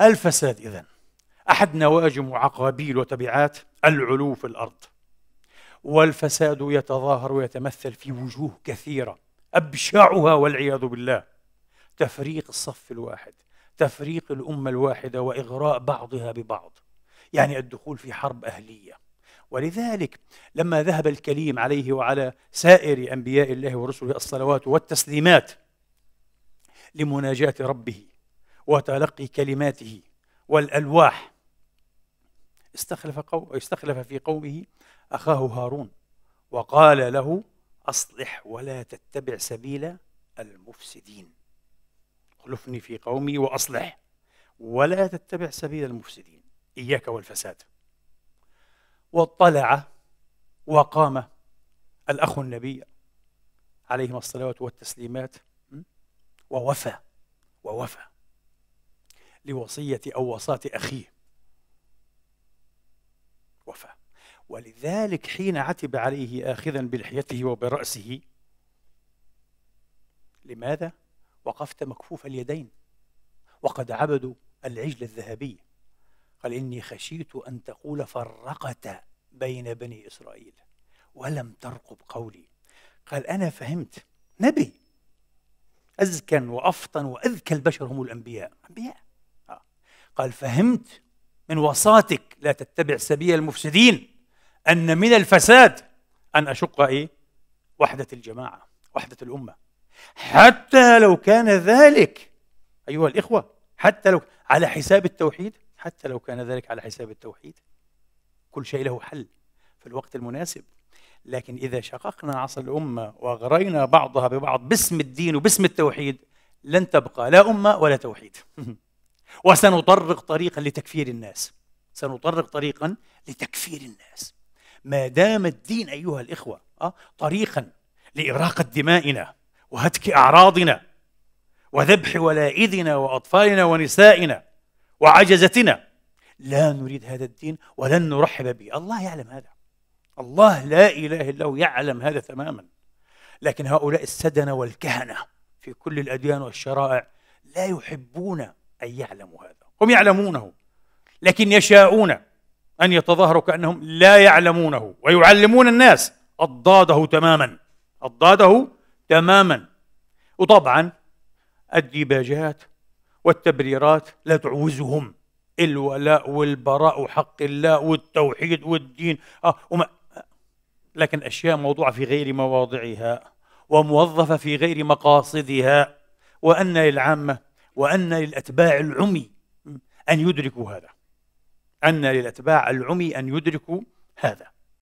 الفساد إذن أحد نواجم وعقابيل وتبعات العلو في الأرض والفساد يتظاهر ويتمثل في وجوه كثيرة أبشعها والعياذ بالله تفريق الصف الواحد تفريق الأمة الواحدة وإغراء بعضها ببعض يعني الدخول في حرب أهلية ولذلك لما ذهب الكليم عليه وعلى سائر أنبياء الله ورسله الصلوات والتسليمات لمناجاة ربه وتلقي كلماته والألواح استخلف, قو... استخلف في قومه أخاه هارون وقال له أصلح ولا تتبع سبيل المفسدين خلفني في قومي وأصلح ولا تتبع سبيل المفسدين إياك والفساد واطلع وقام الأخ النبي عليهما الصلوات والتسليمات ووفى ووفى لوصية أو وصاة أخيه وفى ولذلك حين عتب عليه آخذا بلحيته وبرأسه لماذا وقفت مكفوف اليدين وقد عبدوا العجل الذهبي قال إني خشيت أن تقول فرقت بين بني إسرائيل ولم ترقب قولي قال أنا فهمت نبي أزكى وأفطن وأذكى البشر هم الأنبياء أنبياء قال فهمت من وصاتك لا تتبع سبيل المفسدين أن من الفساد أن أشق إيه؟ وحدة الجماعة وحدة الأمة حتى لو كان ذلك أيها الإخوة حتى لو على حساب التوحيد حتى لو كان ذلك على حساب التوحيد كل شيء له حل في الوقت المناسب لكن إذا شققنا عصا الأمة وأغرينا بعضها ببعض باسم الدين وباسم التوحيد لن تبقى لا أمة ولا توحيد وسنطرق طريقا لتكفير الناس سنطرق طريقا لتكفير الناس ما دام الدين أيها الإخوة آه، طريقا لإراقة دمائنا وهتك أعراضنا وذبح ولائذنا وأطفالنا ونسائنا وعجزتنا لا نريد هذا الدين ولن نرحب به الله يعلم هذا الله لا إله إلا هو يعلم هذا تماما لكن هؤلاء السدنة والكهنة في كل الأديان والشرائع لا يحبون أن يعلموا هذا هم يعلمونه لكن يشاءون أن يتظاهروا كأنهم لا يعلمونه ويعلمون الناس أضاده تماما أضاده تماما وطبعا الديباجات والتبريرات لا تعوزهم الولاء والبراء وحق الله والتوحيد والدين آه وما لكن أشياء موضوعة في غير مواضعها وموظفة في غير مقاصدها وأن للعامة وأن للأتباع العمي أن يدركوا هذا أن للأتباع العمي أن يدركوا هذا